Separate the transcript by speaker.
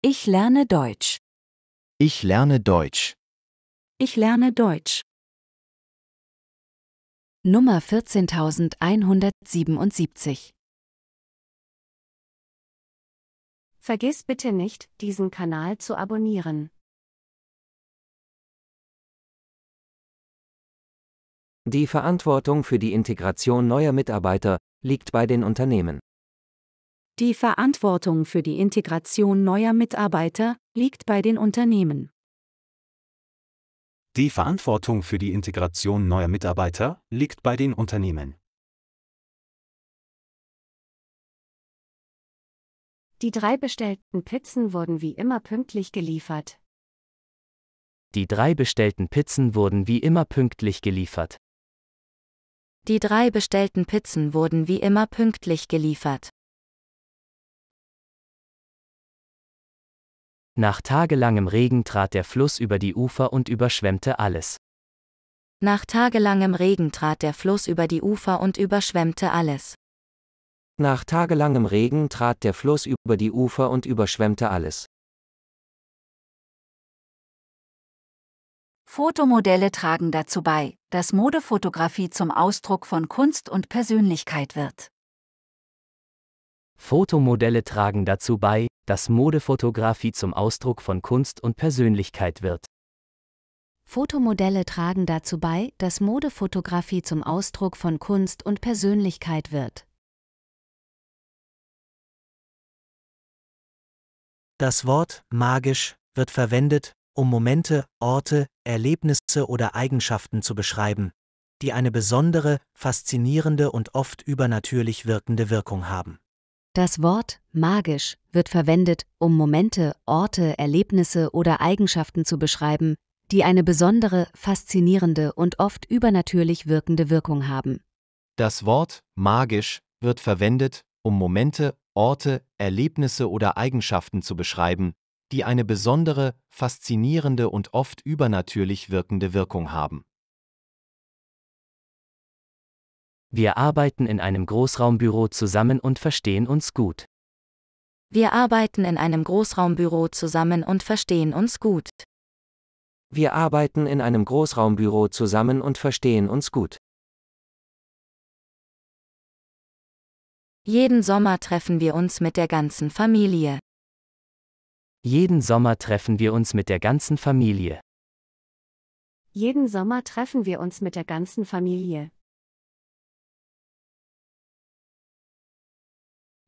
Speaker 1: Ich lerne Deutsch. Ich lerne Deutsch. Ich lerne Deutsch. Nummer 14177 Vergiss bitte nicht, diesen Kanal zu abonnieren. Die
Speaker 2: Verantwortung für die Integration neuer Mitarbeiter liegt bei den Unternehmen.
Speaker 1: Die Verantwortung für die Integration neuer Mitarbeiter liegt bei den Unternehmen.
Speaker 2: Die Verantwortung für die Integration neuer Mitarbeiter
Speaker 1: liegt bei den Unternehmen. Die drei bestellten Pizzen wurden wie immer pünktlich geliefert.
Speaker 2: Die drei bestellten Pizzen wurden wie immer pünktlich geliefert.
Speaker 1: Die drei bestellten Pizzen wurden wie immer pünktlich geliefert.
Speaker 2: Nach tagelangem Regen trat der Fluss über die Ufer und überschwemmte alles.
Speaker 1: Nach tagelangem Regen trat der Fluss über die Ufer und überschwemmte alles.
Speaker 2: Nach tagelangem Regen trat der Fluss über die Ufer und überschwemmte alles.
Speaker 1: Fotomodelle tragen dazu bei, dass Modefotografie zum Ausdruck von Kunst und Persönlichkeit wird.
Speaker 2: Fotomodelle tragen dazu bei, dass Modefotografie zum Ausdruck von Kunst und Persönlichkeit wird.
Speaker 1: Fotomodelle tragen dazu bei, dass Modefotografie zum Ausdruck von Kunst und Persönlichkeit wird.
Speaker 2: Das Wort magisch wird verwendet, um Momente, Orte, Erlebnisse oder Eigenschaften zu beschreiben, die eine besondere, faszinierende und oft übernatürlich wirkende Wirkung haben. Das
Speaker 1: Wort magisch wird verwendet, um Momente, Orte, Erlebnisse oder Eigenschaften zu beschreiben, die eine besondere, faszinierende und oft übernatürlich wirkende Wirkung haben.
Speaker 2: Das Wort magisch wird verwendet, um Momente, Orte, Erlebnisse oder Eigenschaften zu beschreiben, die eine besondere, faszinierende und oft übernatürlich wirkende Wirkung haben. Wir arbeiten in einem Großraumbüro zusammen und verstehen uns gut.
Speaker 1: Wir arbeiten in einem Großraumbüro zusammen und verstehen uns gut.
Speaker 2: Wir arbeiten in einem Großraumbüro zusammen und verstehen uns gut.
Speaker 1: Jeden Sommer treffen wir uns mit der ganzen Familie.
Speaker 2: Jeden Sommer treffen wir uns mit der ganzen Familie.
Speaker 1: Jeden Sommer treffen wir uns mit der ganzen Familie.